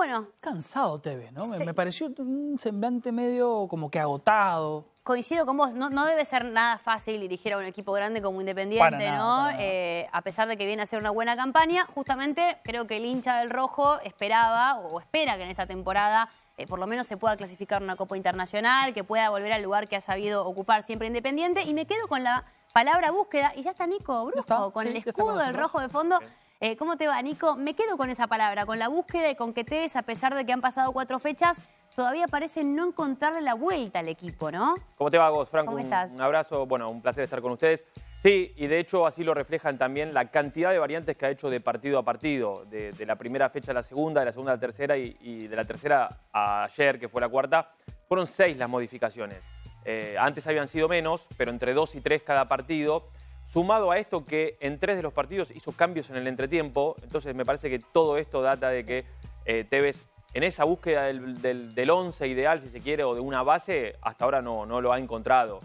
Bueno. Cansado te ¿no? Me, pareció un semblante medio como que agotado coincido con vos, no, debe ser nada fácil dirigir a un equipo grande como Independiente, ¿no? Eh, a pesar de que viene a ser una buena campaña, justamente creo que el hincha del Rojo esperaba o espera que en esta temporada eh, por lo menos se pueda clasificar una Copa Internacional, que pueda volver al lugar que ha sabido ocupar siempre Independiente. Y me quedo con la palabra búsqueda y ya está Nico Brujo, con el escudo del Rojo de fondo. Eh, ¿Cómo te va, Nico? Me quedo con esa palabra, con la búsqueda y con que ves, a pesar de que han pasado cuatro fechas, todavía parece no encontrarle la vuelta al equipo, ¿no? ¿Cómo te va, vos, Franco? ¿Cómo estás? Un, abrazo, bueno, un placer estar con ustedes. Sí, y de hecho así lo reflejan también la cantidad de variantes que ha hecho de partido a partido, de, la primera fecha a la segunda, de la segunda a la tercera y, de la tercera a ayer, que fue la cuarta. Fueron seis las modificaciones. Eh, antes habían sido menos, pero entre dos y tres cada partido. Sumado a esto que en tres de los partidos hizo cambios en el entretiempo, entonces me parece que todo esto data de que eh, Tevez en esa búsqueda del, once ideal, si se quiere, o de una base, hasta ahora no, no lo ha encontrado.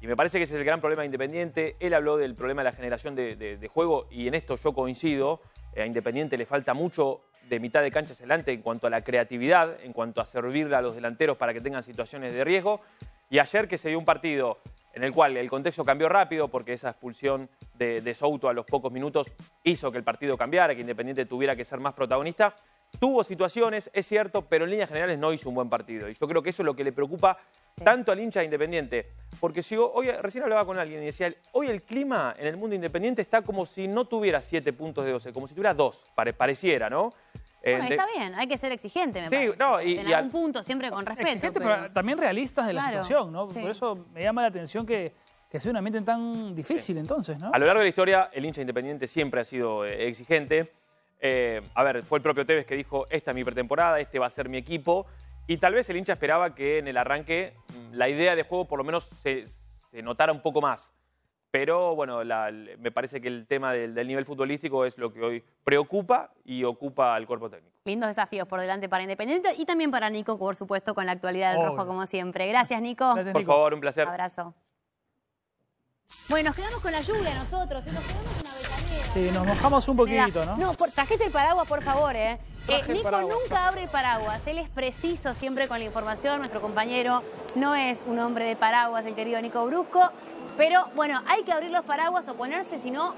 Y me parece que ese es el gran problema de Independiente. Él habló del problema de la generación de, juego y en esto yo coincido. Eh, a Independiente le falta mucho de mitad de cancha adelante en cuanto a la creatividad, en cuanto a servirle a los delanteros para que tengan situaciones de riesgo. Y ayer que se dio un partido en el cual el contexto cambió rápido porque esa expulsión de, Souto a los pocos minutos hizo que el partido cambiara, que Independiente tuviera que ser más protagonista. Tuvo situaciones, es cierto, pero en líneas generales no hizo un buen partido. Y yo creo que eso es lo que le preocupa tanto al hincha de Independiente. Porque si hoy, recién hablaba con alguien y decía, hoy el clima en el mundo independiente está como si no tuviera 7 puntos de 12, como si tuviera 2, pareciera, ¿no? está bien, hay que ser exigente, me No, en algún punto, siempre con respeto. Exigente, pero, también realistas de la situación, ¿no? Por eso me llama la atención que, que sea un ambiente tan difícil entonces, ¿no? A lo largo de la historia, el hincha independiente siempre ha sido eh, exigente. Eh, a ver, fue el propio Tevez que dijo, esta es mi pretemporada, este va a ser mi equipo. Y tal vez el hincha esperaba que en el arranque mm, la idea de juego por lo menos se notara un poco más. Pero bueno, me parece que el tema del, nivel futbolístico es lo que hoy preocupa y ocupa al cuerpo técnico. Lindos desafíos por delante para Independiente y también para Nico, por supuesto, con la actualidad del rojo como siempre. Gracias, Nico. Gracias, Por favor, un placer. Abrazo. Bueno, nos quedamos con la lluvia nosotros, nos quedamos la Sí, nos mojamos un poquito, ¿no? No, por, el paraguas, por favor, ¿eh? eh Nico nunca abre paraguas, él es preciso siempre con la información, nuestro compañero no es un hombre de paraguas, el querido Nico Brusco. Pero bueno, hay que abrir los paraguas o ponerse, si no,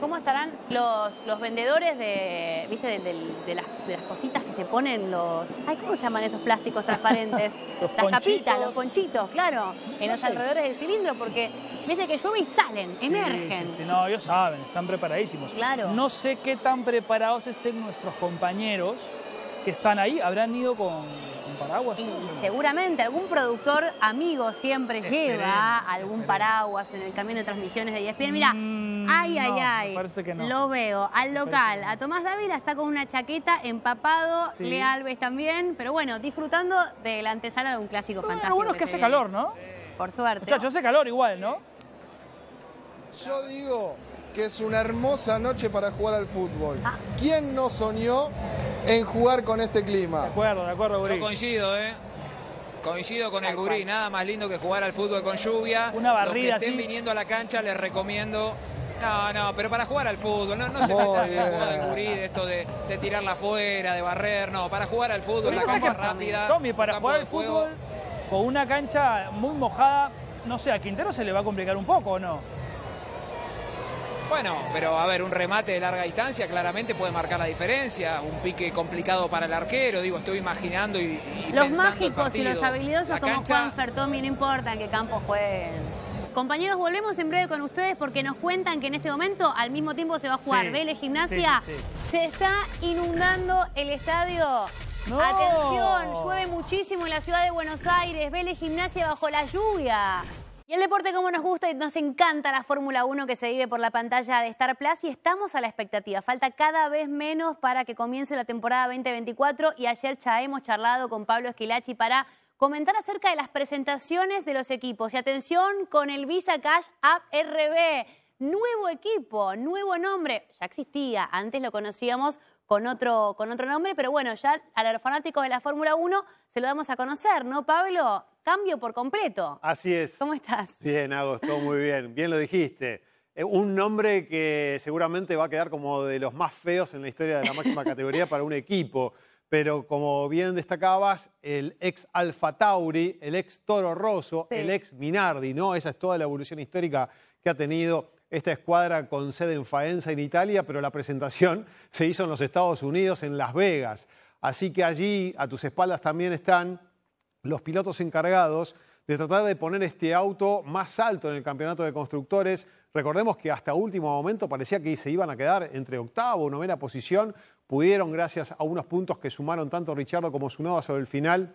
¿cómo estarán los, los vendedores de, viste, de, las, de, cositas que se ponen los... Ay, ¿Cómo llaman esos plásticos transparentes? los las capitas, los ponchitos, claro, en los alrededores del cilindro, porque viste que llueve y salen, sí, emergen. Sí, sí, no, ellos saben, están preparadísimos. Claro. No sé qué tan preparados estén nuestros compañeros que están ahí, habrán ido con paraguas? seguramente algún productor amigo siempre lleva algún paraguas en el camino de transmisiones de ESPN. Mira, mm, ay, ay, ay. Lo veo. Al local, a Tomás Dávila está con una chaqueta empapado, Lealves Alves también, pero bueno, disfrutando de la antesala de un clásico fantástico. Lo bueno es que, hace calor, ¿no? Por suerte. yo hace calor igual, ¿no? Yo digo que es una hermosa noche para jugar al fútbol. Ah. ¿Quién no soñó en jugar con este clima. De acuerdo, de acuerdo, Gurí. Yo coincido, ¿eh? Coincido con el Gurí, nada más lindo que jugar al fútbol con lluvia. Una barrida Los que estén viniendo a la cancha les recomiendo no, no, pero para jugar al fútbol, no, no se trata de jugar de esto de, de, tirarla afuera, de barrer, no, para jugar al fútbol, la cancha rápida. Tommy, para jugar al fútbol, con una cancha muy mojada, no sé, a Quintero se le va a complicar un poco, ¿o no? Bueno, pero a ver, un remate de larga distancia claramente puede marcar la diferencia. Un pique complicado para el arquero, digo, estoy imaginando y. los mágicos y los habilidosos como Juan Fertomi, no importa en qué campo jueguen. Compañeros, volvemos en breve con ustedes porque nos cuentan que en este momento al mismo tiempo se va a jugar Vele Gimnasia. se está inundando el estadio. Atención, llueve muchísimo en la ciudad de Buenos Aires. Vélez Gimnasia bajo la lluvia. Y el deporte como nos gusta y nos encanta la Fórmula 1 que se vive por la pantalla de Star Plus y estamos a la expectativa. Falta cada vez menos para que comience la temporada 2024 y ayer ya hemos charlado con Pablo Esquilachi para comentar acerca de las presentaciones de los equipos. Y atención con el Visa Cash App RB. Nuevo equipo, nuevo nombre. Ya existía, antes lo conocíamos con otro, con otro nombre, pero bueno, ya a los fanáticos de la Fórmula 1 se lo damos a conocer, ¿no, Pablo? cambio por completo. Así es. ¿Cómo estás? Bien, Agosto, muy bien. Bien lo dijiste. Eh, un nombre que seguramente va a quedar como de los más feos en la historia de la máxima categoría para un equipo. Pero como bien destacabas, el ex Alfa Tauri, el ex Toro Rosso, el ex Minardi, ¿no? Esa es toda la evolución histórica que ha tenido esta escuadra con sede en Faenza, en Italia, pero la presentación se hizo en los Estados Unidos, en Las Vegas. Así que allí, a tus espaldas, también están los pilotos encargados de tratar de poner este auto más alto en el campeonato de constructores. Recordemos que hasta último momento parecía que se iban a quedar entre octavo o novena posición. Pudieron, gracias a unos puntos que sumaron tanto Richardo como Zunoda sobre el final,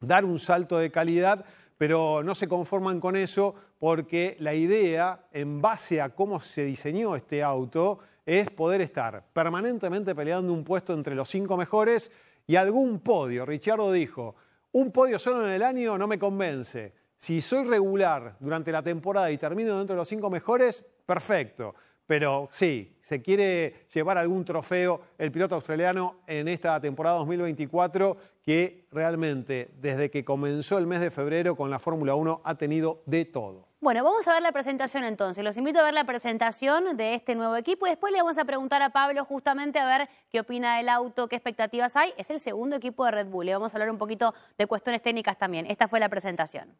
dar un salto de calidad, pero no se conforman con eso porque la idea, en base a cómo se diseñó este auto, es poder estar permanentemente peleando un puesto entre los cinco mejores y algún podio. Richardo dijo, un podio solo en el año no me convence. Si soy regular durante la temporada y termino dentro de los cinco mejores, perfecto pero sí, se quiere llevar algún trofeo el piloto australiano en esta temporada 2024 que realmente desde que comenzó el mes de febrero con la Fórmula 1 ha tenido de todo. Bueno, vamos a ver la presentación entonces. Los invito a ver la presentación de este nuevo equipo y después le vamos a preguntar a Pablo justamente a ver qué opina del auto, qué expectativas hay. Es el segundo equipo de Red Bull y vamos a hablar un poquito de cuestiones técnicas también. Esta fue la presentación.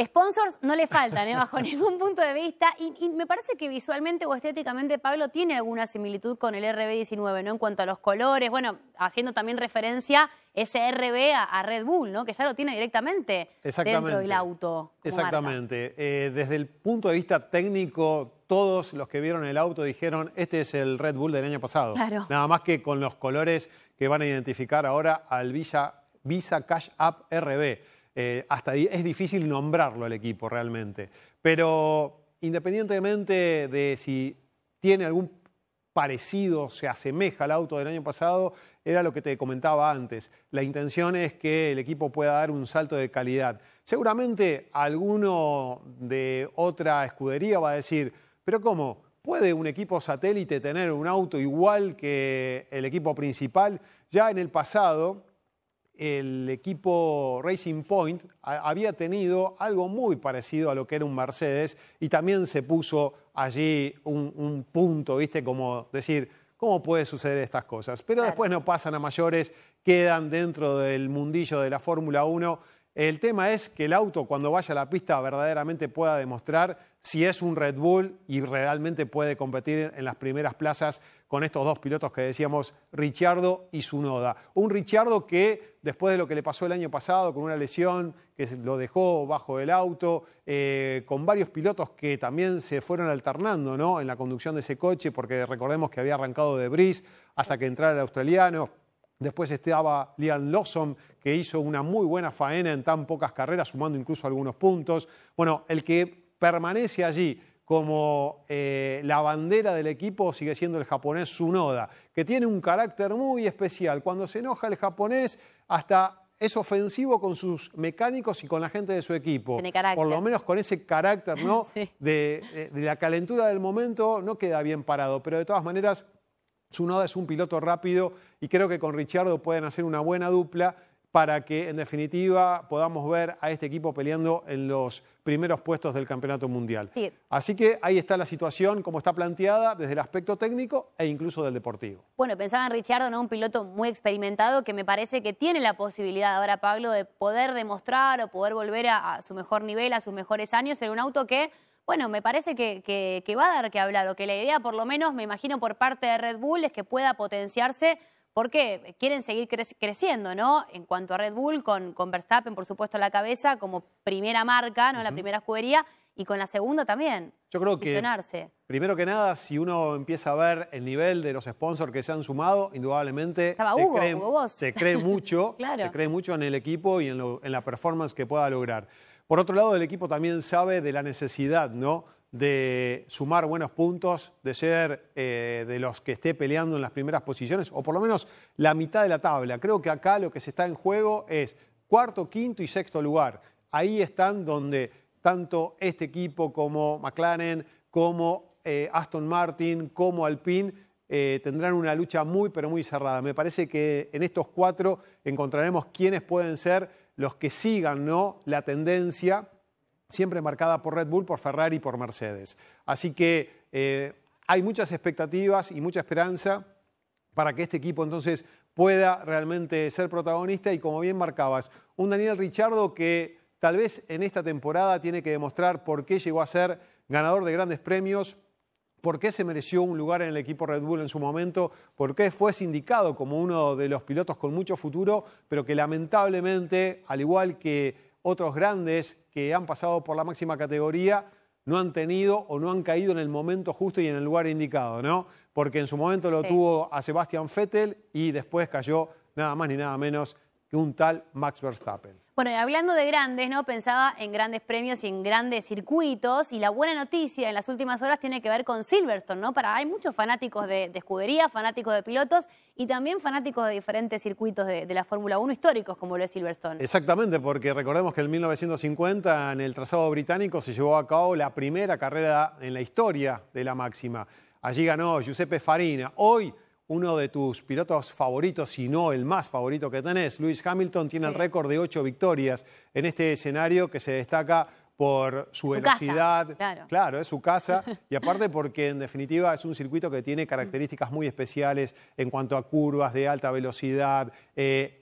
Sponsors no le faltan, ¿eh? bajo ningún punto de vista. Y, me parece que visualmente o estéticamente Pablo tiene alguna similitud con el RB19, ¿no? En cuanto a los colores, bueno, haciendo también referencia ese RB a, Red Bull, ¿no? Que ya lo tiene directamente dentro del auto. Exactamente. Eh, desde el punto de vista técnico, todos los que vieron el auto dijeron, este es el Red Bull del año pasado. Nada más que con los colores que van a identificar ahora al Visa Cash App RB. Eh, hasta es difícil nombrarlo el equipo realmente. Pero independientemente de si tiene algún parecido, se asemeja al auto del año pasado, era lo que te comentaba antes. La intención es que el equipo pueda dar un salto de calidad. Seguramente alguno de otra escudería va a decir, pero ¿cómo? ¿Puede un equipo satélite tener un auto igual que el equipo principal? Ya en el pasado, el equipo Racing Point había tenido algo muy parecido a lo que era un Mercedes y también se puso allí un, punto, ¿viste? Como decir, ¿cómo puede suceder estas cosas? Pero después no pasan a mayores, quedan dentro del mundillo de la Fórmula 1 el tema es que el auto cuando vaya a la pista verdaderamente pueda demostrar si es un Red Bull y realmente puede competir en las primeras plazas con estos dos pilotos que decíamos, Richardo y Zunoda. Un Richardo que después de lo que le pasó el año pasado con una lesión que lo dejó bajo el auto, eh, con varios pilotos que también se fueron alternando en la conducción de ese coche, porque recordemos que había arrancado de bris hasta que entrara el australiano. Después estaba Liam Lawson, que hizo una muy buena faena en tan pocas carreras, sumando incluso algunos puntos. Bueno, el que permanece allí como eh, la bandera del equipo sigue siendo el japonés Tsunoda, que tiene un carácter muy especial. Cuando se enoja el japonés, hasta es ofensivo con sus mecánicos y con la gente de su equipo. Por lo menos con ese carácter, ¿no? Eh, de la calentura del momento no queda bien parado. Pero de todas maneras, Tsunoda es un piloto rápido y creo que con Richardo pueden hacer una buena dupla para que en definitiva podamos ver a este equipo peleando en los primeros puestos del campeonato mundial. Así que ahí está la situación como está planteada desde el aspecto técnico e incluso del deportivo. Bueno, pensaba en Richardo, ¿no? un piloto muy experimentado que me parece que tiene la posibilidad ahora, Pablo, de poder demostrar o poder volver a su mejor nivel, a sus mejores años en un auto que bueno, me parece que, va a dar que hablar, o que la idea, por lo menos, me imagino, por parte de Red Bull es que pueda potenciarse porque quieren seguir creciendo, ¿no? En cuanto a Red Bull, con, Verstappen, por supuesto, a la cabeza, como primera marca, ¿no? La primera escudería, y con la segunda también. Yo creo que, primero que nada, si uno empieza a ver el nivel de los sponsors que se han sumado, indudablemente se, cree, se, cree, mucho, se cree mucho en el equipo y en, en la performance que pueda lograr. Por otro lado, el equipo también sabe de la necesidad ¿no? de sumar buenos puntos, de ser eh, de los que esté peleando en las primeras posiciones, o por lo menos la mitad de la tabla. Creo que acá lo que se está en juego es cuarto, quinto y sexto lugar. Ahí están donde tanto este equipo como McLaren, como eh, Aston Martin, como Alpine eh, tendrán una lucha muy, pero muy cerrada. Me parece que en estos cuatro encontraremos quiénes pueden ser los que sigan ¿no? la tendencia siempre marcada por Red Bull, por Ferrari y por Mercedes. Así que eh, hay muchas expectativas y mucha esperanza para que este equipo entonces pueda realmente ser protagonista y como bien marcabas, un Daniel Richardo que tal vez en esta temporada tiene que demostrar por qué llegó a ser ganador de grandes premios, por qué se mereció un lugar en el equipo Red Bull en su momento, por qué fue sindicado como uno de los pilotos con mucho futuro, pero que lamentablemente, al igual que otros grandes que han pasado por la máxima categoría, no han tenido o no han caído en el momento justo y en el lugar indicado, ¿no? Porque en su momento lo tuvo a Sebastian Vettel y después cayó nada más ni nada menos que un tal Max Verstappen. Bueno, y hablando de grandes, ¿no? Pensaba en grandes premios y en grandes circuitos. Y la buena noticia en las últimas horas tiene que ver con Silverstone, ¿no? Para, hay muchos fanáticos de, escudería, fanáticos de pilotos y también fanáticos de diferentes circuitos de, de la Fórmula 1 históricos, como lo es Silverstone. Exactamente, porque recordemos que en 1950, en el trazado británico, se llevó a cabo la primera carrera en la historia de la máxima. Allí ganó Giuseppe Farina. Hoy uno de tus pilotos favoritos, si no el más favorito que tenés, Lewis Hamilton, tiene el récord de ocho victorias en este escenario que se destaca por su, velocidad. claro. es su casa. Y aparte porque en definitiva es un circuito que tiene características muy especiales en cuanto a curvas de alta velocidad. Eh,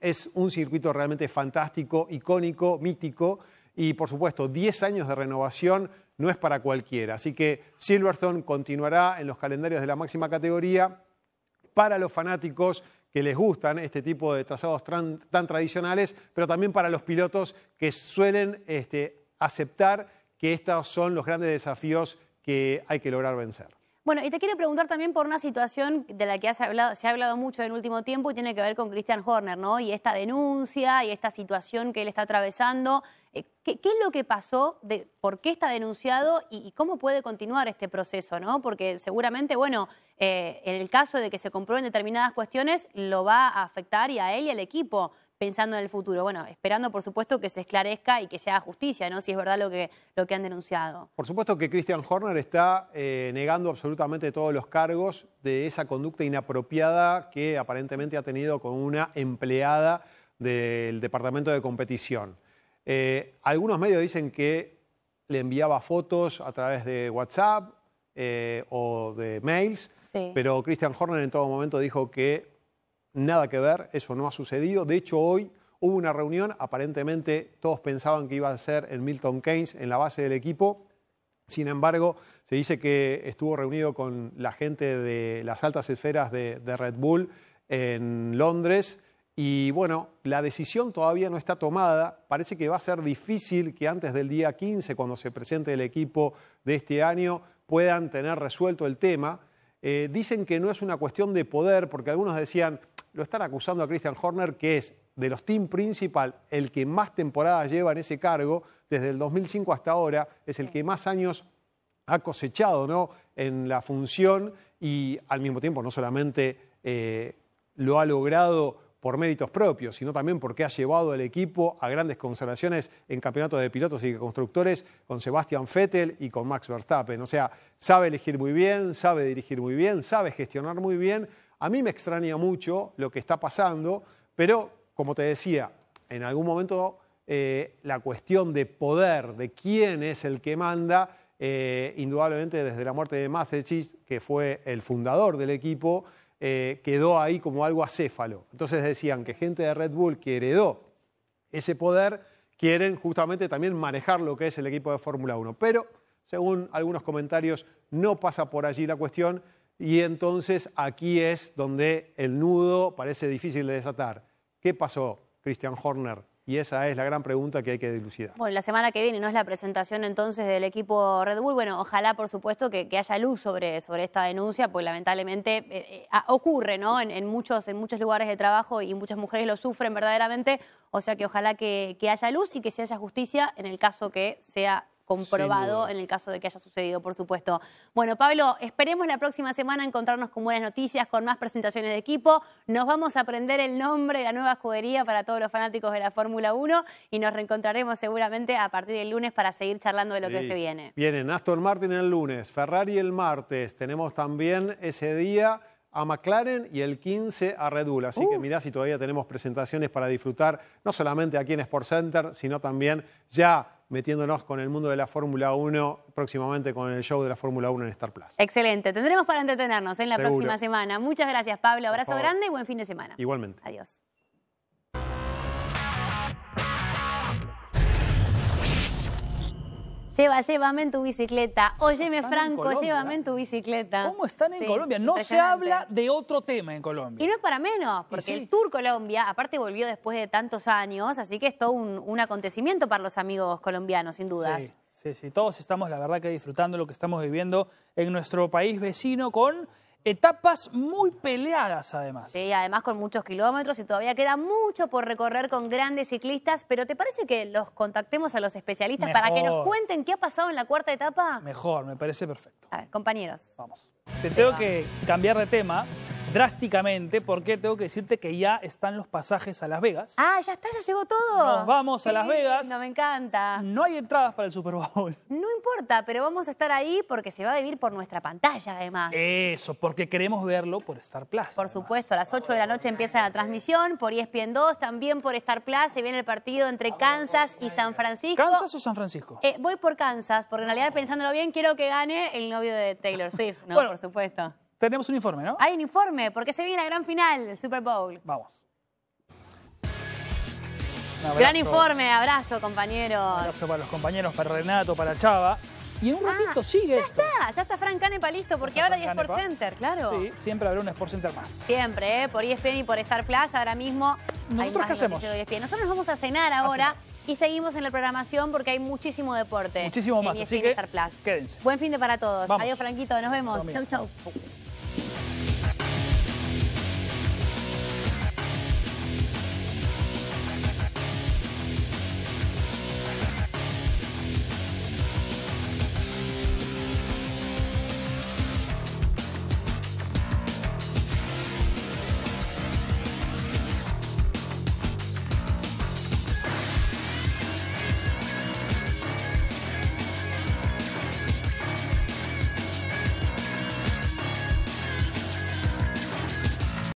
es un circuito realmente fantástico, icónico, mítico. Y por supuesto, 10 años de renovación no es para cualquiera. Así que Silverstone continuará en los calendarios de la máxima categoría para los fanáticos que les gustan este tipo de trazados tan, tradicionales, pero también para los pilotos que suelen este, aceptar que estos son los grandes desafíos que hay que lograr vencer. Bueno, y te quiero preguntar también por una situación de la que se ha hablado mucho en el último tiempo y tiene que ver con Christian Horner, ¿no? Y esta denuncia y esta situación que él está atravesando. Eh, ¿Qué, es lo que pasó? ¿Por qué está denunciado? Y, cómo puede continuar este proceso, no? Porque seguramente, bueno, eh, en el caso de que se comprueben determinadas cuestiones, lo va a afectar y a él y al equipo pensando en el futuro. Bueno, esperando, por supuesto, que se esclarezca y que se haga justicia, ¿no? Si es verdad lo que, lo que han denunciado. Por supuesto que Christian Horner está eh, negando absolutamente todos los cargos de esa conducta inapropiada que aparentemente ha tenido con una empleada del Departamento de Competición. Eh, algunos medios dicen que le enviaba fotos a través de WhatsApp eh, o de mails, pero Christian Horner en todo momento dijo que nada que ver, eso no ha sucedido. De hecho, hoy hubo una reunión, aparentemente todos pensaban que iba a ser en Milton Keynes, en la base del equipo. Sin embargo, se dice que estuvo reunido con la gente de las altas esferas de, Red Bull en Londres. Y bueno, la decisión todavía no está tomada. Parece que va a ser difícil que antes del día 15, cuando se presente el equipo de este año, puedan tener resuelto el tema. Eh, dicen que no es una cuestión de poder, porque algunos decían, lo están acusando a Christian Horner, que es de los team principal el que más temporadas lleva en ese cargo, desde el 2005 hasta ahora, es el que más años ha cosechado ¿no? en la función y al mismo tiempo no solamente eh, lo ha logrado por méritos propios, sino también porque ha llevado al equipo a grandes consagraciones en campeonatos de pilotos y constructores con Sebastian Vettel y con Max Verstappen. O sea, sabe elegir muy bien, sabe dirigir muy bien, sabe gestionar muy bien a mí me extraña mucho lo que está pasando, pero como te decía, en algún momento eh, la cuestión de poder, de quién es el que manda, eh, indudablemente desde la muerte de Macechich, que fue el fundador del equipo, eh, quedó ahí como algo acéfalo. Entonces decían que gente de Red Bull que heredó ese poder, quieren justamente también manejar lo que es el equipo de Fórmula 1. Pero, según algunos comentarios, no pasa por allí la cuestión y entonces aquí es donde el nudo parece difícil de desatar. ¿Qué pasó, Christian Horner? Y esa es la gran pregunta que hay que dilucidar. Bueno, la semana que viene, ¿no es la presentación entonces del equipo Red Bull? Bueno, ojalá, por supuesto, que, haya luz sobre, sobre esta denuncia, porque lamentablemente eh, eh, ocurre, ¿no? En, muchos, en muchos lugares de trabajo y muchas mujeres lo sufren verdaderamente. O sea que ojalá que, que haya luz y que se haya justicia en el caso que sea comprobado en el caso de que haya sucedido, por supuesto. Bueno, Pablo, esperemos la próxima semana encontrarnos con buenas noticias, con más presentaciones de equipo. Nos vamos a aprender el nombre de la nueva escudería para todos los fanáticos de la Fórmula 1 y nos reencontraremos seguramente a partir del lunes para seguir charlando de lo que se viene. Vienen Aston Martin el lunes, Ferrari el martes. Tenemos también ese día a McLaren y el 15 a Red Bull. Así que uh. mirá si todavía tenemos presentaciones para disfrutar, no solamente aquí en Sport Center, sino también ya metiéndonos con el mundo de la Fórmula 1, próximamente con el show de la Fórmula 1 en Star Plus. Excelente, tendremos para entretenernos en la próxima semana. Muchas gracias, Pablo. Abrazo grande y buen fin de semana. Igualmente. Adiós. Lleva, llévame en tu bicicleta. Óyeme, Franco, llévame en tu bicicleta. ¿Cómo están en Colombia? No se habla de otro tema en Colombia. Y no es para menos, porque el Tour Colombia, aparte volvió después de tantos años, así que es todo un, acontecimiento para los amigos colombianos, sin dudas. Sí, sí, sí. Todos estamos, la verdad, que disfrutando lo que estamos viviendo en nuestro país vecino con Etapas muy peleadas, además. Sí, además con muchos kilómetros y todavía queda mucho por recorrer con grandes ciclistas, pero ¿te parece que los contactemos a los especialistas para que nos cuenten qué ha pasado en la cuarta etapa? Mejor, me parece perfecto. A ver, compañeros. Vamos. Te tengo que cambiar de tema drásticamente porque tengo que decirte que ya están los pasajes a Las Vegas. Ah, ya está, ya llegó todo. Nos vamos a Las Vegas. No me encanta. No hay entradas para el Super Bowl. No importa, pero vamos a estar ahí porque se va a vivir por nuestra pantalla además. Eso, porque queremos verlo por Star Plus. Por supuesto, a las 8 de la noche empieza la transmisión por ESPN 2, también por Star Plus. Se viene el partido entre Kansas y San Francisco. ¿Kansas o San Francisco? Eh, voy por Kansas, porque en realidad pensándolo bien quiero que gane el novio de Taylor Swift, ¿no? por supuesto. Tenemos un informe, ¿no? Hay un informe, porque se viene la gran final del Super Bowl. Vamos. Gran informe, abrazo, compañeros. abrazo para los compañeros, para Renato, para Chava. Y en un ah, ratito sigue sigue ya está, ya está Frank Canepa listo, porque ahora hay Sport Center, claro. Sí, siempre habrá un Sport Center más. Siempre, ¿eh? por ESPN y por Star Plus, ahora mismo ¿Nosotros qué hacemos? E Nosotros nos vamos a cenar ahora y seguimos en la programación porque hay muchísimo deporte. Muchísimo más, ESPN así que Star Plus. quédense. Buen fin de para todos. Adiós, Franquito, nos vemos. Chau, chau. Thank you.